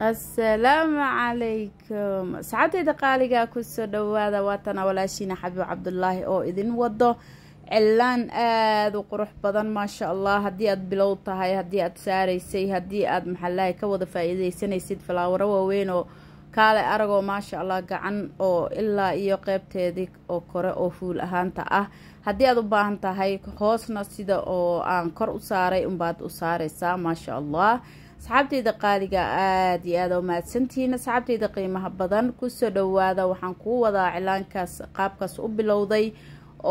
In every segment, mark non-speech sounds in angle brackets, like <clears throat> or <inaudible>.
assalaamu calaykum saxabtayda qaaligaa kusoo dhowaada waatana walaashiina xabiib cabdulaahi oo idin wado cillaan aada u qurux badan maasha allah haddii aad bilow tahay haddii aad saaraysay haddii aad maxalahay ka wada faa'iidaysanaysid falaawaro waaweyn oo kaale aragoo maasha allah gacan oo ilaa iyo qeybteedii oo kore oo fuul ahaanta ah haddii aad u baahan tahay hoosna sida oo aan kor u saaray unbaad u saaraysaa maasha allah asxaabtayda qaaliga aad iyo aada umahadsantihiin asxaabtayda qiimaha badan kusoo dhawaada waxaan kuu wadaa cilaankaas qaabkaas u bilowday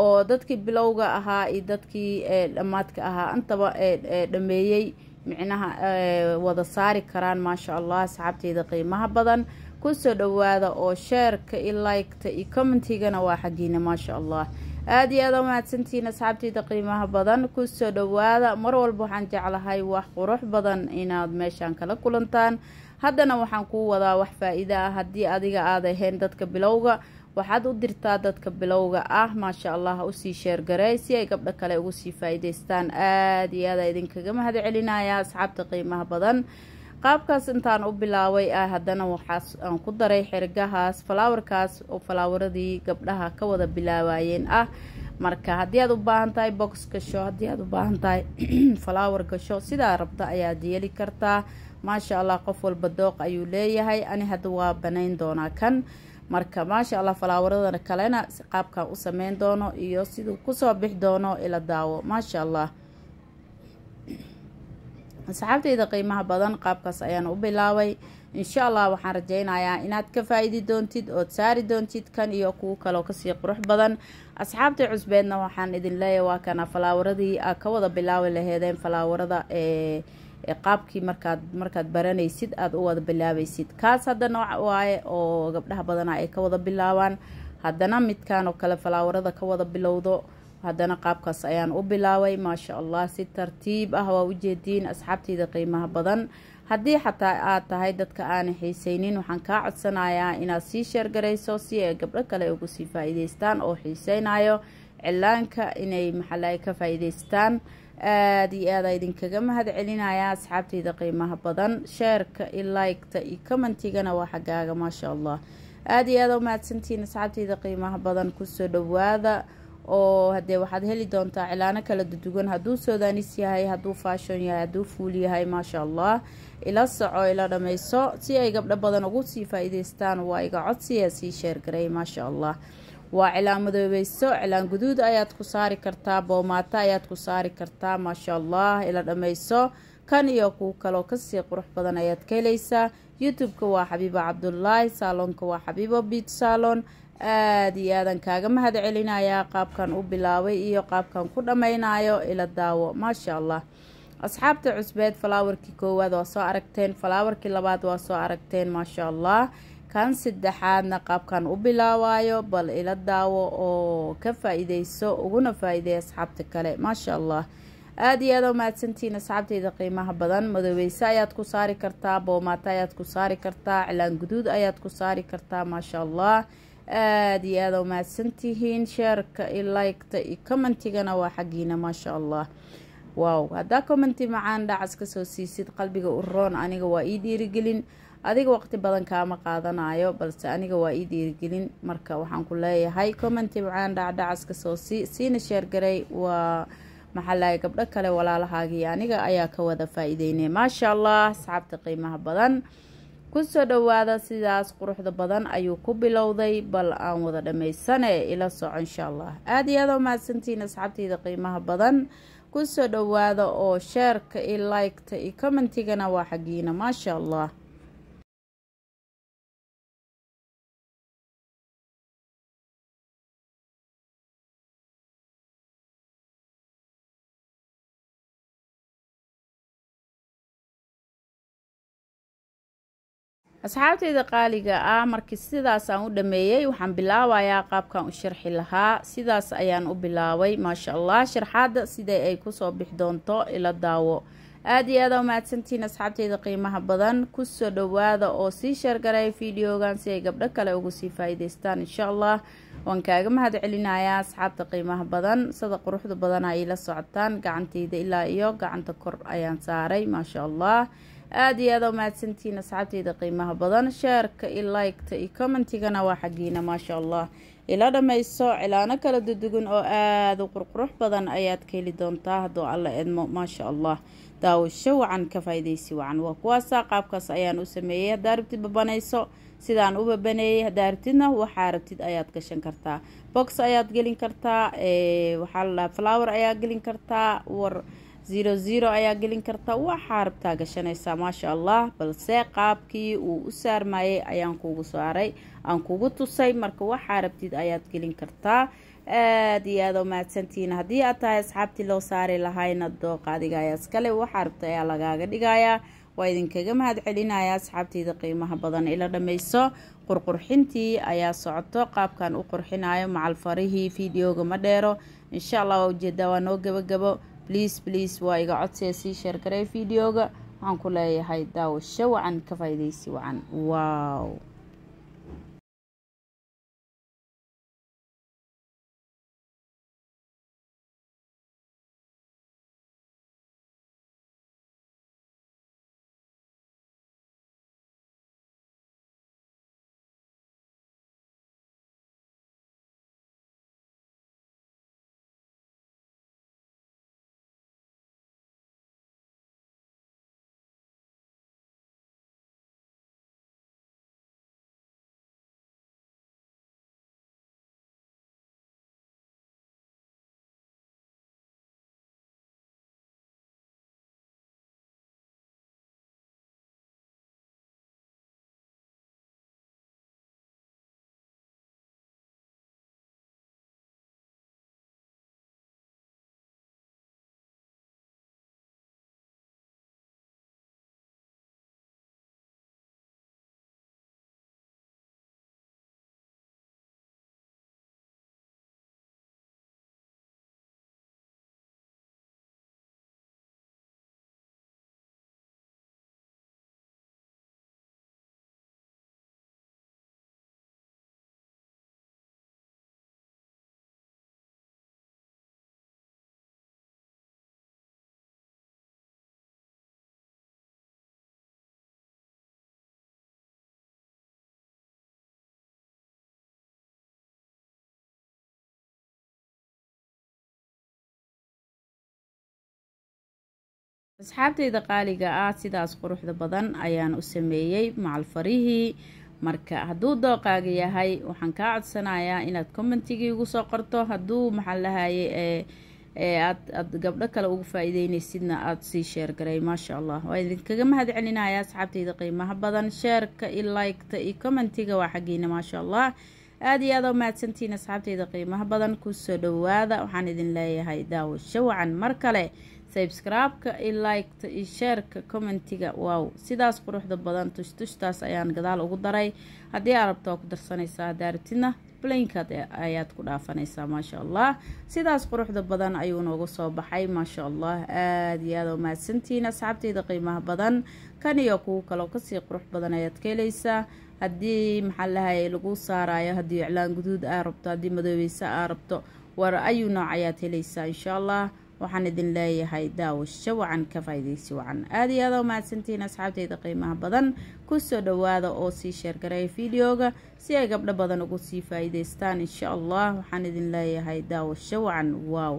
oo dadkii bilowga ahaa iyo dadkii eh, dhammaadka ahaa intaba edhameeyey eh, eh, micnaha wada saari karaan maasha allah asxaabtayda qiimaha badan kusoo dhawaada oo sheerka iyo like-ta iyo commentigana waa xaggiina maasha allah aada iyo aada u mahadsantihiin asxaabtiyda qiimaha badan kusoo dhowaada mar walba waxaan jeclahay wax qurux badan inaad meeshaan kala kulantaan haddana waxaan kuu wadaa wax faa ah haddii adiga aad ahayn dadka bilowga waxaad u dirtaa dadka bilowga ah maasha allah usii sheergaray si ay gabdha kale ugu sii faa-iideystaan aada iyo aada idinkaga mahad celinayaa asxaabta qiimaha badan qaabkaas intaan u bilaabay ah haddana waxaas ku daray xirgahaas falaawarkaas oo falaawaradii gabdhaha ka wada bilaabayeen ah marka haddii aad u baahan tahay box gasho haddii aad u baahan tahay falaawar <clears throat> gasho sidaa rabta ayaad yeeli kartaa maasha allah qof walba dooq ayuu leeyahay ani hadda waa banayn doonaa kan marka maasha allah falaawaradana kalena qaabkaan u sameyn doono iyo siduu kusoo bix doono ila daawo maasha allah asxaabtayda qiimaha badan qaabkaas ayaan u bilaabay insha allah waxaan rajaynayaa inaad ka faa doontid ood saari doontid kan iyo kuwo kaleo kasii qurux badan asxaabta cusbeedna waxaan idin leeyahy waa kana falaawaradii a ka wada bilaabi laheedeen falaawarada ee qaabkii markaad markaad baranaysid aada u wada bilaabaysid kaas hadda nooc waaye oo gabdhaha badanaa ay ka wada bilaabaan haddana midkan oo kale falaawarada ka wada bilowdo haddana qaabkaas ayaan u bilaabay maasha allah si tartiib ah waa ujeediin asxaabteyda qiimaha badan haddii xataa aad tahay dadka aana xiiseynin waxaan kaa codsanayaa inaad sii sheergarayso si ay gabdho kale ugu sii faa oo xiiseynayo cilaanka inay maxala ka faa aada iyo aada idinkaga mahad celinayaa asxaabteyda qiimaha badan sheerka iyo laygta iyo commentigana waa xagaaga maasha allah aada iyo aada u mahadsantiin asxaabteyda qiimaha badan kusoo dhawaada oo hadee waxaad heli doontaa cilaano kala dudugan hadduu soodanis yahay hadduu faashon yahay hadduu fuul yahay maasha allah ila soco ila dhammayso si ay gabdho badan ugu sii faa waa iga codsiya sii sheergaray maasha allah waa cilaan madoobeyso cilaan guduud ayaad ku saari kartaa boomaato ayaad ku saari kartaa maasha allah ila dhamayso kan iyo kuwo kaloo kasii qurux badan ayaad ka helaysaa youtube-ka waa xabiibo cabdulaahi saalonka waa xabiibo biit saalon aad iyo aadan kaaga mahadcelinayaa celinayaa qaabkan u bilaabay iyo qaabkan ku dhammaynaayo ila daawo maasha allah asxaabta cusbeed falaawarkii koowaad waa soo aragteen falaawarkii labaad waa soo aragteen maasha allah kan saddexaadna qaabkan u bilaawaayo bal ila daawo oo ka faa uguna faa asxaabta kale maasha allah aada iyo aada u mahadsantihiin asxaabteyda qiimaha badan madoobeyse ayaad ku saari kartaa boomaata ayaad ku saari kartaa cilaan guduud ayaad ku saari kartaa maasha allah aada iyo aada umahadsantihiin sheerka iyo liketa iyo commentigana waa xaggiina maasha allah wow haddaa commenti macaan dhacas kasoo siisid qalbiga u roon aniga waa ii dhiirigelin adiga waqti badan kaama qaadanayo balse aniga waa ii dhiirigelin marka waxaan ku leeyahay commenti macaan dhacdhacas kasoo sii siina sheergarey waa maxaa gabdho kale walaalahaagii aniga ayaa ka wada faa maasha allah asxaabta qiimaha badan kusoo dhowaada sidaas quruxda badan ayuu ku bilowday bal aan wada dhammaysane ila soco insha allah aad iyo aad u mahadsantiin asxaabteyda qiimaha badan kusoo dhowaada oo sheerka i laygta iyo commentigana waa xagiina maasha allah asxaabtayda qaaliga ah markii sidaasaan u dhammeeyey waxaan bilaabayaa qaabkan u sharxi lahaa sidaas ayaan u bilaabay maasha allah sharxaada siday ay kusoo bix doonto ila daawo aad iyo aada umahadsantihiin asxaabtayda qiimaha badan kusoo dhowaada oo sii sheergaray videogan si ay gabdho kale ugu sii faa insha allah waan kaaga mahad celinayaa asxaabta qiimaha badan sada quruxda badan ay la socotaan gacantayda ilaa iyo gacanta kor ayaan saaray maasha allah aada iyo aada u mahadsantihiin asxaabteyda qiimaha badan sheerka iyo liketa iyo commentigana waa xaggiina maasha allah ila dhammayso cilaano kala dudugan oo aada u qurqurux badan ayaad ka heli doontaa hadduu alla edmo maasha allah daawasho wacan ka faaidaysi wacan waa kuwaasaa qaabkaas ayaan u sameeyey haddaa rabtid babanayso sidaan u babaneeyey haddaa rabtidna waxaa rabtid ayaad gashan kartaa box ayaad gelin kartaa waxaa la dhahaa flower ayaa gelin kartaa war zero zero ayaa gelin karta waxaa rabtaa gashanaysaa maasha allah balse qaabkii uu u saarmayay ayaan kuugu saaray aan kugu tusay marka waxaa rabtid ayaad gelin kartaa aada iyo aada umahadsantihiin haddii aad tahay asxaabtii loo saari lahayna dooqa adiga iskale waxaa rabta ayaa lagaaga dhigayaa waa idinkaga mahad celinaya asxaabteyda qiimaha badan ila dhammayso qurqurxintii ayaa socoto qaabkan u qurxinayo macalfarihii fideoga ma dheero insha allah waa ujeedaa waa noo gebagabo bliis bliis waa iga codsee sii sheergarey videoga waxaan ku leeyahay daawasho wacan ka faa'idaysi wacan waw asxaabtayda qaaliga ah sidaas quruxda badan ayaan u sameeyey macalfarihii marka hadduu dooqaaga yahay waxaan kaa codsanayaa inaad commentigii ugu soo qorto hadduu maxaan lahaye aad gabdho kale ugu faaiideynaysidna aad sii sheergaray maasha allah waa idinkaga mahad celinaya asxaabtayda qiimaha badan sheerka iyo liketa iyo commentiga waa xaggiina maasha allah aada iyo aada u mahadsantihiin asxaabtayda qiimaha badan kusoo dhowaada waxaan idin leeyahay daawo shawacan mar kale sabskraibka i liketa i sheerka commentiga waaw sidaas quruxda badan tushtushtaas ayaan gadaal ugu daray haddii aa rabto ku darsanaysaa haddii arabtidna blaynkaad ayaad ku dhaafanaysaa maasha allah sidaas quruxda badan ayuu noogu soo baxay maasha allah aada iyo aada mahadsantihiin asxaabteyda qiimaha badan kan iyo kuwo kaloo kasii qurux badan ayaad ka helaysaa haddii maxaa lahay lagu saarayo haddii iclaan guduud aa rabto haddii madoobeysa aa rabto war ayuu nooc ayaad helaysaa insha allah waxaan idin leeyahay daawasho wacan ka faa'idaysi wacan aada iyo aada u mahadsantihiin asxaabteyda qiimaha badan kusoo dhowaada oo sii sheergaray videoga si ay gabdho badan ugu sii faa'iidaystaan insha allah waxaan idin leeyahay daawasho wacan waaw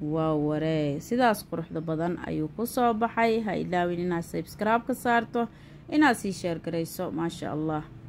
waaw waree sidaas quruxda badan ayuu kusoo baxay ha ilaawin inaad sabskraib ka saarto inaad sii sheergarayso maasha allah